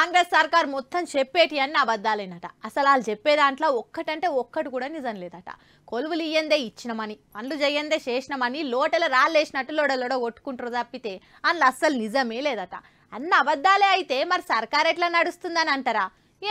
కాంగ్రెస్ సర్కార్ మొత్తం చెప్పేటి అన్న అబద్ధాలేనట అసలు వాళ్ళు చెప్పే దాంట్లో ఒక్కటంటే ఒక్కటి కూడా నిజం లేదట కొలువులు ఇయ్యందే ఇచ్చినమని పనులు చేయందే చేసినమని లోటల రాళ్ళేసినట్టు లోడ కొట్టుకుంటారు తప్పితే అందులో అస్సలు నిజమే లేదట అన్న అబద్ధాలే అయితే మరి సర్కార్ ఎట్లా నడుస్తుందని అంటారా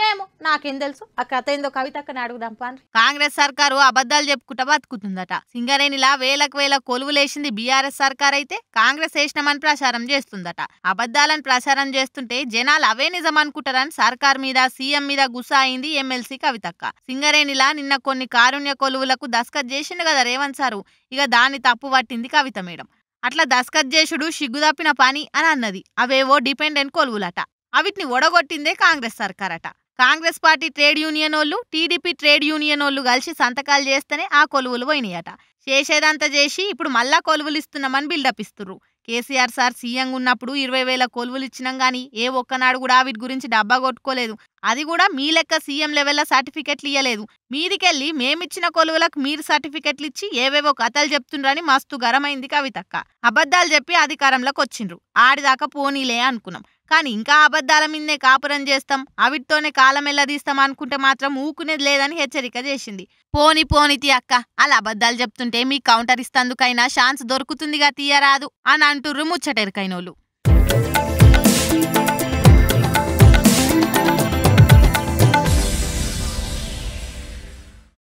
ఏమో నాకేం తెలుసు ఆ కథ ఏందో కవిత అక్కని అడుగుదాం కాంగ్రెస్ సర్కారు అబద్ధాలు చెప్పుకుంటా బతుకుతుందట సింగరేణిలా వేలకు వేల కొలువులేసింది బీఆర్ఎస్ సర్కార్ అయితే కాంగ్రెస్ వేసినమని ప్రచారం చేస్తుందట అబద్ధాలను ప్రచారం చేస్తుంటే జనాలు అవే నిజం అనుకుంటారని సర్కార్ మీద సీఎం మీద గుసా అయింది ఎమ్మెల్సీ కవితక్క సింగరేణిలా నిన్న కొన్ని కారుణ్య కొలువులకు దస్కత్ చేసిండు కదా రేవంత్ సారు ఇక దాన్ని తప్పు పట్టింది కవిత మేడం అట్లా దస్కత్ చేసుడు సిగ్గుదప్పిన పని అని అన్నది అవేవో డిపెండెంట్ కొలువులట అవిటిని ఒడగొట్టిందే కాంగ్రెస్ సర్కారట కాంగ్రెస్ పార్టీ ట్రేడ్ యూనియన్ వాళ్ళు టీడీపీ ట్రేడ్ యూనియన్ వాళ్ళు కలిసి సంతకాలు చేస్తేనే ఆ కొలువులు పోయినాయట చేసేదంతా చేసి ఇప్పుడు మళ్ళా కొలువులు ఇస్తున్నామని బిల్డప్ ఇస్తున్నారు కేసీఆర్ సార్ సీఎం ఉన్నప్పుడు ఇరవై వేల కొలువులు ఇచ్చినాం కానీ ఏ ఒక్కనాడు కూడా వీటి గురించి డబ్బా కొట్టుకోలేదు అది కూడా మీ లెక్క సీఎం లెవెల్లో సర్టిఫికెట్లు ఇవ్వలేదు మీదికెళ్ళి మేమిచ్చిన కొలువులకు మీరు సర్టిఫికెట్లు ఇచ్చి ఏవేవో కథలు చెప్తుండ్రని మస్తు గరమైంది కవితక్క అబద్ధాలు చెప్పి అధికారంలోకి వచ్చిండ్రు ఆడిదాకా పోనీలే అనుకున్నాం కానీ ఇంకా అబద్ధాల మీదనే కాపురం చేస్తాం అవిటితోనే కాలం ఎల్లదీస్తాం అనుకుంటే మాత్రం ఊకునేది లేదని హెచ్చరిక చేసింది పోని పోనితి అక్క అలా అబద్ధాలు చెప్తుంటే మీ కౌంటర్ ఇస్తందుకైనా ఛాన్స్ దొరుకుతుందిగా తీయరాదు అని అంటుర్రు ముచ్చటెరికైనోళ్ళు